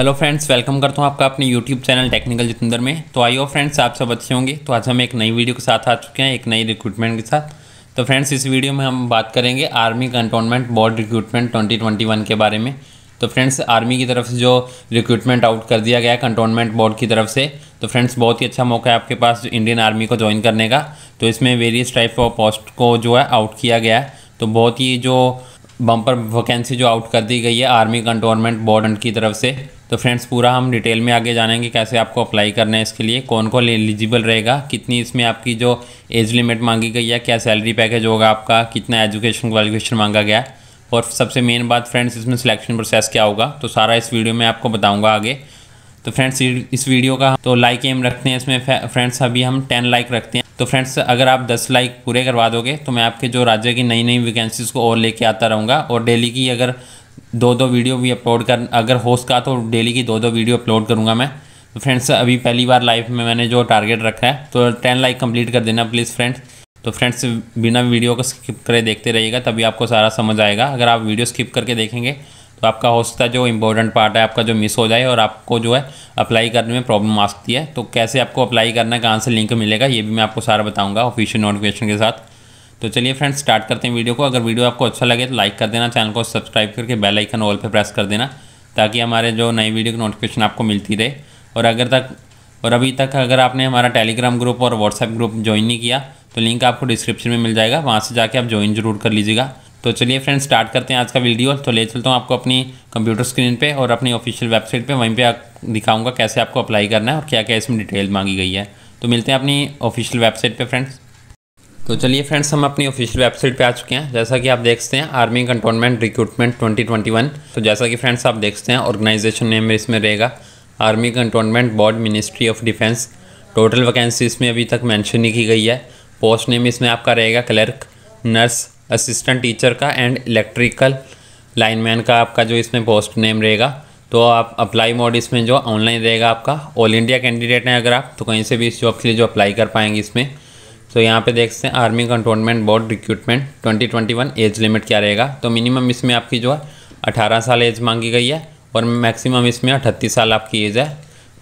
hello friends welcome करता हूँ आपका अपने यूट्यूब चैनल टेक्निकल जितेंद्र में तो आइयो फ्रेंड्स आप सब अच्छे होंगे तो आज हम एक नई वीडियो के साथ आ चुके हैं एक नई रिक्रूटमेंट के साथ तो फ्रेंड्स इस वीडियो में हम बात करेंगे आर्मी कंटोनमेंट बोर्ड रिक्रूटमेंट 2021 के बारे में तो फ्रेंड्स आर्मी की तरफ से जो रिक्रूटमेंट आउट कर दिया गया कंटोनमेंट बोर्ड की तरफ से तो फ्रेंड्स बहुत ही अच्छा मौका है आपके पास इंडियन आर्मी को ज्वाइन करने का तो इसमें वेरियस टाइप ऑफ पोस्ट को जो है आउट किया गया है तो बहुत ही जो बम्पर वैकेंसी जो आउट कर दी गई है आर्मी कंटोनमेंट बोर्ड की तरफ से तो फ्रेंड्स पूरा हम डिटेल में आगे जानेंगे कैसे आपको अप्लाई करना है इसके लिए कौन कौन एलिजिबल रहेगा कितनी इसमें आपकी जो एज लिमिट मांगी गई है क्या सैलरी पैकेज होगा आपका कितना एजुकेशन क्वालिफिकेशन मांगा गया और सबसे मेन बात फ्रेंड्स इसमें सिलेक्शन प्रोसेस क्या होगा तो सारा इस वीडियो में आपको बताऊँगा आगे तो फ्रेंड्स इस वीडियो का तो लाइक एम रखते हैं इसमें फ्रेंड्स अभी हम टेन लाइक रखते हैं तो फ्रेंड्स अगर आप दस लाइक पूरे करवा दोगे तो मैं आपके जो राज्य की नई नई वैकेंसीज़ को और लेके आता रहूँगा और डेली की अगर दो दो वीडियो भी अपलोड कर अगर होस्ट का तो डेली की दो दो वीडियो अपलोड करूँगा मैं तो फ्रेंड्स अभी पहली बार लाइफ में मैंने जो टारगेट रखा है तो टेन लाइक कंप्लीट कर देना प्लीज़ फ्रेंड्स तो फ्रेंड्स बिना वीडियो को स्किप करे देखते रहिएगा तभी आपको सारा समझ आएगा अगर आप वीडियो स्किप करके देखेंगे तो आपका होस्ट का जो इंपॉर्टेंट पार्ट है आपका जो मिस हो जाए और आपको जो है अप्लाई करने में प्रॉब्लम आ सकती है तो कैसे आपको अप्लाई करना है कहाँ से लिंक मिलेगा ये भी मैं आपको सारा बताऊँगा ऑफिशियल नोटिफिकेशन के साथ तो चलिए फ्रेंड्स स्टार्ट करते हैं वीडियो को अगर वीडियो आपको अच्छा लगे तो लाइक कर देना चैनल को सब्सक्राइब करके बेल आइकन ऑल पे प्रेस कर देना ताकि हमारे जो नई वीडियो की नोटिफिकेशन आपको मिलती रहे और अगर तक और अभी तक अगर आपने हमारा टेलीग्राम ग्रुप और व्हाट्सएप ग्रुप ज्वाइन नहीं किया तो लिंक आपको डिस्क्रिप्शन में मिल जाएगा वहाँ से जाके आप ज्वाइन जरूर कर लीजिएगा तो चलिए फ्रेंड्स स्टार्ट करते हैं आज का वीडियो तो ले चलता हूँ आपको अपनी कंप्यूटर स्क्रीन पे और अपनी ऑफिशियल वेबसाइट पे वहीं पे आप दिखाऊंगा कैसे आपको अप्लाई करना है और क्या क्या इसमें डिटेल मांगी गई है तो मिलते हैं अपनी ऑफिशियल वेबसाइट पे फ्रेंड्स तो चलिए फ्रेंड्स हम अपनी ऑफिशियल वेबसाइट पे आ चुके हैं जैसा कि आप देखते हैं आर्मी कंटोनमेंट रिक्रूटमेंट 2021 तो जैसा कि फ्रेंड्स आप देखते हैं ऑर्गेनाइजेशन नेम इसमें रहेगा army cantonment board ministry of defence total vacancy इसमें अभी तक मैंशन नहीं की गई है पोस्ट नेम इसमें आपका रहेगा क्लर्क नर्स असिस्टेंट टीचर का एंड इलेक्ट्रिकल लाइनमैन का आपका जो इसमें पोस्ट नेम रहेगा तो आप अप्लाई मोड इसमें जो ऑनलाइन रहेगा आपका ऑल इंडिया कैंडिडेट हैं अगर आप तो कहीं से भी इस जॉब के लिए जो अप्लाई कर पाएंगे इसमें तो यहाँ पे देख सकते हैं army cantonment board recruitment 2021 age limit क्या रहेगा तो मिनिमम इसमें आपकी जो है 18 साल एज मांगी गई है और मैक्सिमम इसमें अठत्तीस साल आपकी एज है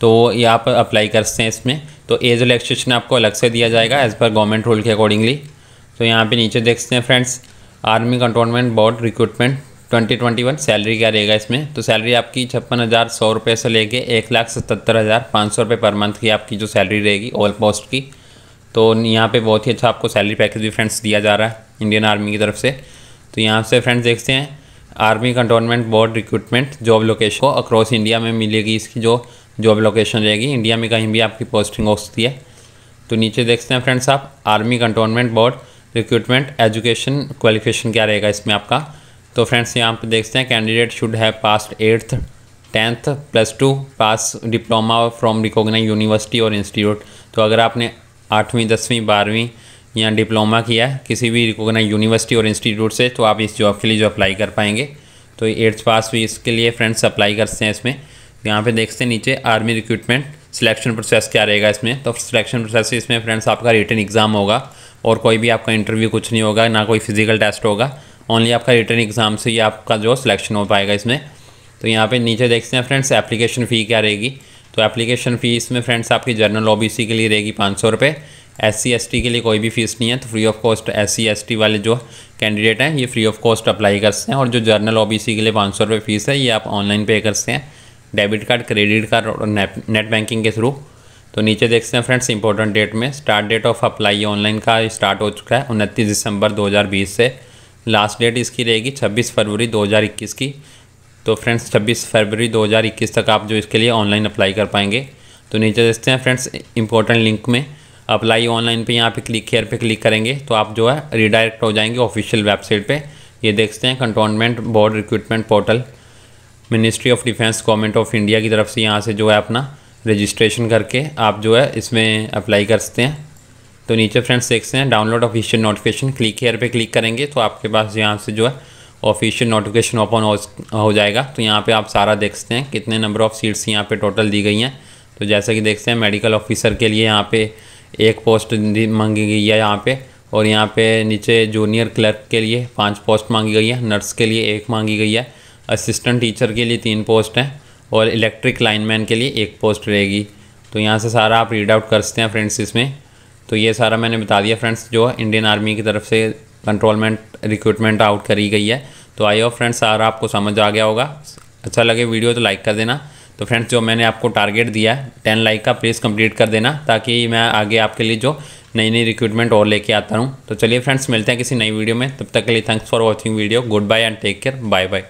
तो ये आप अप्लाई कर सकते हैं इसमें तो एज रिलेक्सेशन आपको अलग से दिया जाएगा एज़ पर गवर्नमेंट रूल के अकॉर्डिंगली तो यहाँ पर नीचे देख सकते हैं friends army cantonment board recruitment 2021 salary क्या रहेगा इसमें तो सैलरी आपकी छप्पन हज़ार सौ रुपये से लेके एक लाख सतहत्तर हज़ार पाँच सौ रुपये पर मंथ की आपकी जो सैलरी रहेगी ऑल पोस्ट की तो यहाँ पे बहुत ही अच्छा आपको सैलरी पैकेज भी फ्रेंड्स दिया जा रहा है इंडियन आर्मी की तरफ से तो यहाँ से फ्रेंड्स देखते हैं army cantonment board recruitment job location को अक्रॉस इंडिया में मिलेगी इसकी जो जॉब लोकेशन रहेगी इंडिया में कहीं भी आपकी पोस्टिंग हो सकती है तो नीचे देखते हैं फ्रेंड्स आप army cantonment board recruitment education qualification क्या रहेगा इसमें आपका तो फ्रेंड्स यहाँ पर देखते हैं candidate should have passed eighth tenth plus two pass diploma from recognise university और इंस्टीट्यूट तो अगर आपने आठवीं दसवीं बारहवीं या डिप्लोमा किया किसी भी रिकोगनाइज यूनिवर्सिटी और इंस्टीट्यूट से तो आप इस जॉब के लिए जो अप्लाई कर पाएंगे तो एट्थ पास भी इसके लिए फ्रेंड्स अप्लाई करते हैं इसमें यहाँ पे देखते हैं नीचे आर्मी रिक्रूटमेंट सिलेक्शन प्रोसेस क्या रहेगा इसमें तो सिलेक्शन प्रोसेस इसमें फ्रेंड्स आपका रिटर्न एग्ज़ाम होगा और कोई भी आपका इंटरव्यू कुछ नहीं होगा ना कोई फिजिकल टेस्ट होगा ओनली आपका रिटर्न एग्ज़ाम से ही आपका जो सिलेक्शन हो पाएगा इसमें तो यहाँ पे नीचे देखते हैं फ्रेंड्स एप्लीकेशन फ़ी क्या रहेगी तो एप्लीकेशन फ़ीस में फ्रेंड्स आपकी जनरल ओबीसी के लिए रहेगी पाँच सौ रुपये एस सी के लिए कोई भी फीस नहीं है तो free of cost S C वाले जो कैंडिडेट हैं ये फ्री ऑफ कॉस्ट अप्लाई कर सकते हैं और जो जर्नल ओबीसी के लिए पाँच सौ रुपये फीस है ये आप ऑनलाइन पे कर सकते हैं डेबिट कार्ड क्रेडिट कार्ड और नेट बैंकिंग के थ्रू तो नीचे देखते हैं फ्रेंड्स इंपॉर्टेंट डेट में start date of apply online का स्टार्ट हो चुका है उनतीस दिसंबर 2020 से लास्ट डेट इसकी रहेगी 26 फरवरी 2021 की तो फ्रेंड्स छब्बीस फरवरी दो तक आप जो इसके लिए ऑनलाइन अप्लाई कर पाएंगे तो नीचे देखते हैं फ्रेंड्स इंपॉर्टेंट लिंक में अप्लाई ऑनलाइन पे यहाँ पे क्लिक हेयर पे क्लिक करेंगे तो आप जो है रिडायरेक्ट हो जाएंगे ऑफिशियल वेबसाइट पे ये देखते हैं cantonment board recruitment portal ministry of defence government of India की तरफ से यहाँ से जो है अपना रजिस्ट्रेशन करके आप जो है इसमें अप्लाई कर सकते हैं तो नीचे फ्रेंड्स देखते हैं download official notification click here पर क्लिक करेंगे तो आपके पास यहाँ से जो है ऑफिशियल नोटिफिकेशन ओपन हो जाएगा तो यहाँ पे आप सारा देख सकते हैं कितने नंबर ऑफ़ सीट्स यहाँ पे टोटल दी गई हैं तो जैसे कि देखते हैं मेडिकल ऑफिसर के लिए यहाँ पे एक पोस्ट मांगी गई है यहाँ पे और यहाँ पे नीचे जूनियर क्लर्क के लिए पाँच पोस्ट मांगी गई है नर्स के लिए एक मांगी गई है असिस्टेंट टीचर के लिए तीन पोस्ट हैं और इलेक्ट्रिक लाइनमैन के लिए एक पोस्ट रहेगी तो यहाँ से सारा आप रीड आउट कर सकते हैं फ्रेंड्स इसमें तो ये सारा मैंने बता दिया फ्रेंड्स जो इंडियन आर्मी की तरफ से कंट्रोलमेंट रिक्रूटमेंट आउट करी गई है तो आई हो फ्रेंड्स सारा आपको समझ आ गया होगा अच्छा लगे वीडियो तो लाइक कर देना तो फ्रेंड्स जो मैंने आपको टारगेट दिया है टेन लाइक का प्लीज़ कंप्लीट कर देना ताकि मैं आगे आपके लिए जो नई नई रिक्रूटमेंट और लेके आता हूँ तो चलिए फ्रेंड्स मिलते हैं किसी नई वीडियो में तब तक के लिए thanks for watching video good bye and take care bye bye